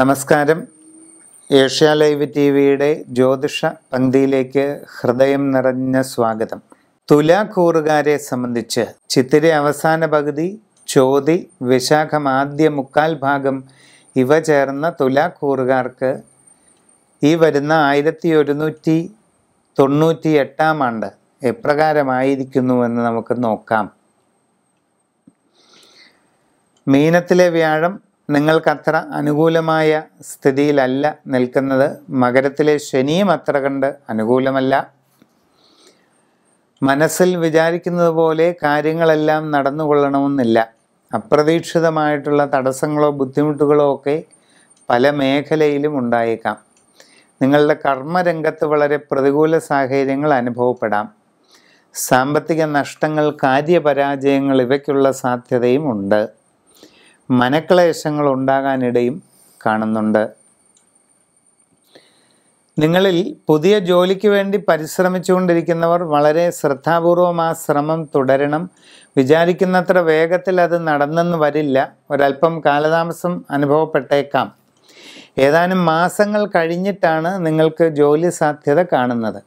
നമസ്കാരം Asia live T വിയുടെ ജ്യോതിഷ പങ്ക്തിയിലേക്ക് ഹൃദയം നിറഞ്ഞ സ്വാഗതം തുലാക്കൂറുകാരെ സംബന്ധിച്ച് ചിത്തിരി അവസാന പകുതി ചോതി വിശാഖം ആദ്യ മുക്കാൽ ഭാഗം ഇവ ചേർന്ന തുലാക്കൂറുകാർക്ക് ഈ വരുന്ന ആയിരത്തി ഒരുന്നൂറ്റി തൊണ്ണൂറ്റി എട്ടാം ആണ്ട് എപ്രകാരമായിരിക്കുന്നുവെന്ന് നമുക്ക് നോക്കാം മീനത്തിലെ വ്യാഴം നിങ്ങൾക്കത്ര അനുകൂലമായ സ്ഥിതിയിലല്ല നിൽക്കുന്നത് മകരത്തിലെ ശനിയും അത്ര കണ്ട് അനുകൂലമല്ല മനസ്സിൽ വിചാരിക്കുന്നത് പോലെ കാര്യങ്ങളെല്ലാം നടന്നുകൊള്ളണമെന്നില്ല അപ്രതീക്ഷിതമായിട്ടുള്ള തടസ്സങ്ങളോ ബുദ്ധിമുട്ടുകളോ ഒക്കെ പല മേഖലയിലും ഉണ്ടായേക്കാം നിങ്ങളുടെ കർമ്മരംഗത്ത് വളരെ പ്രതികൂല സാഹചര്യങ്ങൾ അനുഭവപ്പെടാം സാമ്പത്തിക നഷ്ടങ്ങൾ കാര്യപരാജയങ്ങൾ ഇവയ്ക്കുള്ള സാധ്യതയും ഉണ്ട് മനക്ലേശങ്ങൾ ഉണ്ടാകാനിടയും കാണുന്നുണ്ട് നിങ്ങളിൽ പുതിയ ജോലിക്ക് വേണ്ടി പരിശ്രമിച്ചുകൊണ്ടിരിക്കുന്നവർ വളരെ ശ്രദ്ധാപൂർവം ആ ശ്രമം തുടരണം വിചാരിക്കുന്നത്ര വേഗത്തിൽ അത് നടന്നെന്ന് വരില്ല ഒരല്പം കാലതാമസം അനുഭവപ്പെട്ടേക്കാം ഏതാനും മാസങ്ങൾ കഴിഞ്ഞിട്ടാണ് നിങ്ങൾക്ക് ജോലി സാധ്യത കാണുന്നത്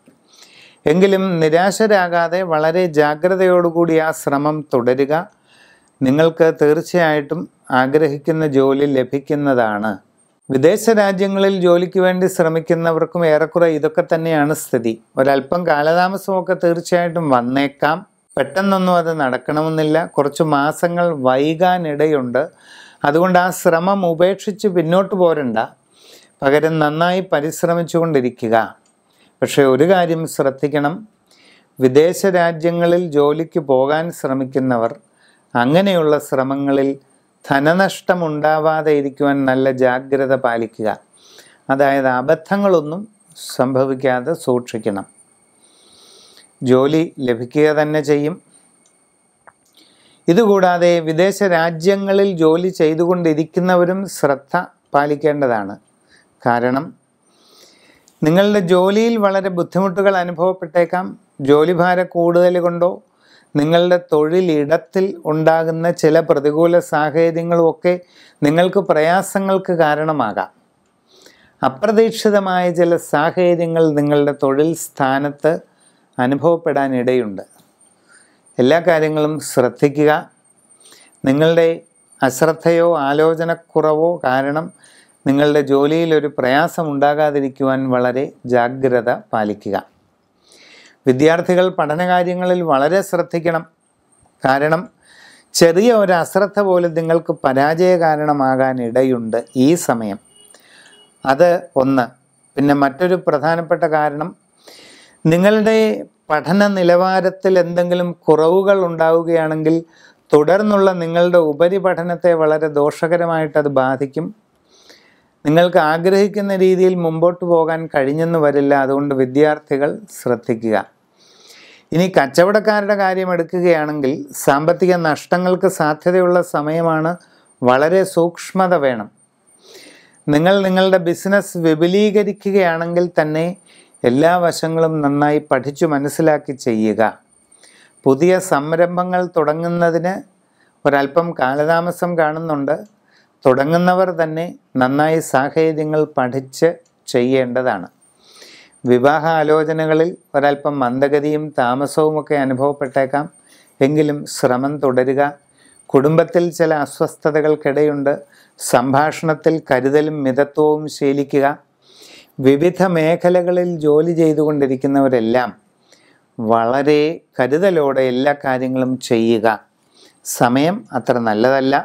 എങ്കിലും നിരാശരാകാതെ വളരെ ജാഗ്രതയോടുകൂടി ആ ശ്രമം തുടരുക നിങ്ങൾക്ക് തീർച്ചയായിട്ടും ആഗ്രഹിക്കുന്ന ജോലി ലഭിക്കുന്നതാണ് വിദേശ രാജ്യങ്ങളിൽ ജോലിക്ക് വേണ്ടി ശ്രമിക്കുന്നവർക്കും ഏറെക്കുറെ ഇതൊക്കെ തന്നെയാണ് സ്ഥിതി ഒരല്പം കാലതാമസമൊക്കെ തീർച്ചയായിട്ടും വന്നേക്കാം പെട്ടെന്നൊന്നും അത് നടക്കണമെന്നില്ല കുറച്ച് മാസങ്ങൾ വൈകാനിടയുണ്ട് അതുകൊണ്ട് ആ ശ്രമം ഉപേക്ഷിച്ച് പിന്നോട്ട് പോരണ്ട പകരം നന്നായി പരിശ്രമിച്ചുകൊണ്ടിരിക്കുക പക്ഷേ ഒരു കാര്യം ശ്രദ്ധിക്കണം വിദേശ രാജ്യങ്ങളിൽ ജോലിക്ക് പോകാൻ ശ്രമിക്കുന്നവർ അങ്ങനെയുള്ള ശ്രമങ്ങളിൽ ധനനഷ്ടം ഉണ്ടാവാതെ ഇരിക്കുവാൻ നല്ല ജാഗ്രത പാലിക്കുക അതായത് അബദ്ധങ്ങളൊന്നും സംഭവിക്കാതെ സൂക്ഷിക്കണം ജോലി ലഭിക്കുക തന്നെ ചെയ്യും ഇതുകൂടാതെ വിദേശ രാജ്യങ്ങളിൽ ജോലി ചെയ്തുകൊണ്ടിരിക്കുന്നവരും ശ്രദ്ധ പാലിക്കേണ്ടതാണ് കാരണം നിങ്ങളുടെ ജോലിയിൽ വളരെ ബുദ്ധിമുട്ടുകൾ അനുഭവപ്പെട്ടേക്കാം ജോലിഭാര കൂടുതൽ കൊണ്ടോ നിങ്ങളുടെ തൊഴിലിടത്തിൽ ഉണ്ടാകുന്ന ചില പ്രതികൂല സാഹചര്യങ്ങളുമൊക്കെ നിങ്ങൾക്ക് പ്രയാസങ്ങൾക്ക് കാരണമാകാം അപ്രതീക്ഷിതമായ ചില സാഹചര്യങ്ങൾ നിങ്ങളുടെ തൊഴിൽ സ്ഥാനത്ത് അനുഭവപ്പെടാനിടയുണ്ട് എല്ലാ കാര്യങ്ങളും ശ്രദ്ധിക്കുക നിങ്ങളുടെ അശ്രദ്ധയോ ആലോചനക്കുറവോ കാരണം നിങ്ങളുടെ ജോലിയിൽ ഒരു പ്രയാസം ഉണ്ടാകാതിരിക്കുവാൻ വളരെ ജാഗ്രത പാലിക്കുക വിദ്യാർത്ഥികൾ പഠനകാര്യങ്ങളിൽ വളരെ ശ്രദ്ധിക്കണം കാരണം ചെറിയ ഒരു അശ്രദ്ധ പോലും നിങ്ങൾക്ക് പരാജയ കാരണമാകാനിടയുണ്ട് ഇടയുണ്ട് ഈ സമയം അത് ഒന്ന് പിന്നെ മറ്റൊരു പ്രധാനപ്പെട്ട കാരണം നിങ്ങളുടെ പഠന നിലവാരത്തിൽ എന്തെങ്കിലും കുറവുകൾ ഉണ്ടാവുകയാണെങ്കിൽ തുടർന്നുള്ള നിങ്ങളുടെ ഉപരിപഠനത്തെ വളരെ ദോഷകരമായിട്ടത് ബാധിക്കും നിങ്ങൾക്ക് ആഗ്രഹിക്കുന്ന രീതിയിൽ മുമ്പോട്ട് പോകാൻ കഴിഞ്ഞെന്ന് വരില്ല അതുകൊണ്ട് വിദ്യാർത്ഥികൾ ശ്രദ്ധിക്കുക ഇനി കച്ചവടക്കാരുടെ കാര്യം എടുക്കുകയാണെങ്കിൽ സാമ്പത്തിക നഷ്ടങ്ങൾക്ക് സാധ്യതയുള്ള സമയമാണ് വളരെ സൂക്ഷ്മത വേണം നിങ്ങൾ നിങ്ങളുടെ ബിസിനസ് വിപുലീകരിക്കുകയാണെങ്കിൽ തന്നെ എല്ലാ വശങ്ങളും നന്നായി പഠിച്ചു മനസ്സിലാക്കി ചെയ്യുക പുതിയ സംരംഭങ്ങൾ തുടങ്ങുന്നതിന് ഒരല്പം കാലതാമസം കാണുന്നുണ്ട് തുടങ്ങുന്നവർ തന്നെ നന്നായി സാഹചര്യങ്ങൾ പഠിച്ച് ചെയ്യേണ്ടതാണ് വിവാഹ ആലോചനകളിൽ ഒരല്പം മന്ദഗതിയും താമസവുമൊക്കെ അനുഭവപ്പെട്ടേക്കാം എങ്കിലും ശ്രമം തുടരുക കുടുംബത്തിൽ ചില അസ്വസ്ഥതകൾക്കിടയുണ്ട് സംഭാഷണത്തിൽ കരുതലും മിതത്വവും ശീലിക്കുക വിവിധ മേഖലകളിൽ ജോലി ചെയ്തുകൊണ്ടിരിക്കുന്നവരെല്ലാം വളരെ കരുതലോടെ എല്ലാ കാര്യങ്ങളും ചെയ്യുക സമയം അത്ര നല്ലതല്ല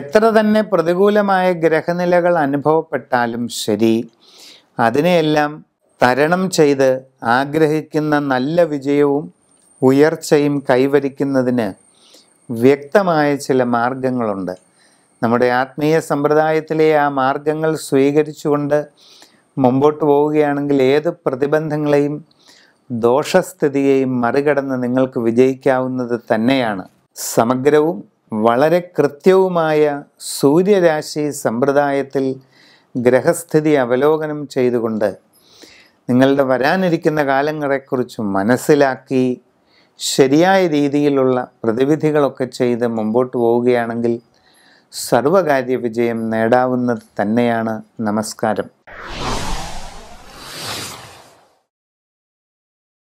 എത്ര തന്നെ പ്രതികൂലമായ ഗ്രഹനിലകൾ അനുഭവപ്പെട്ടാലും ശരി അതിനെയെല്ലാം തരണം ചെയ്ത് ആഗ്രഹിക്കുന്ന നല്ല വിജയവും ഉയർച്ചയും കൈവരിക്കുന്നതിന് വ്യക്തമായ ചില മാർഗങ്ങളുണ്ട് നമ്മുടെ ആത്മീയ സമ്പ്രദായത്തിലെ ആ മാർഗങ്ങൾ സ്വീകരിച്ചുകൊണ്ട് മുമ്പോട്ട് പോവുകയാണെങ്കിൽ ഏത് പ്രതിബന്ധങ്ങളെയും ദോഷസ്ഥിതിയെയും മറികടന്ന് നിങ്ങൾക്ക് വിജയിക്കാവുന്നത് തന്നെയാണ് സമഗ്രവും വളരെ കൃത്യവുമായ സൂര്യരാശി സമ്പ്രദായത്തിൽ ഗ്രഹസ്ഥിതി അവലോകനം ചെയ്തുകൊണ്ട് നിങ്ങളുടെ വരാനിരിക്കുന്ന കാലങ്ങളെക്കുറിച്ച് മനസ്സിലാക്കി ശരിയായ രീതിയിലുള്ള പ്രതിവിധികളൊക്കെ ചെയ്ത് മുമ്പോട്ട് പോവുകയാണെങ്കിൽ സർവകാര്യ വിജയം നേടാവുന്നത് തന്നെയാണ് നമസ്കാരം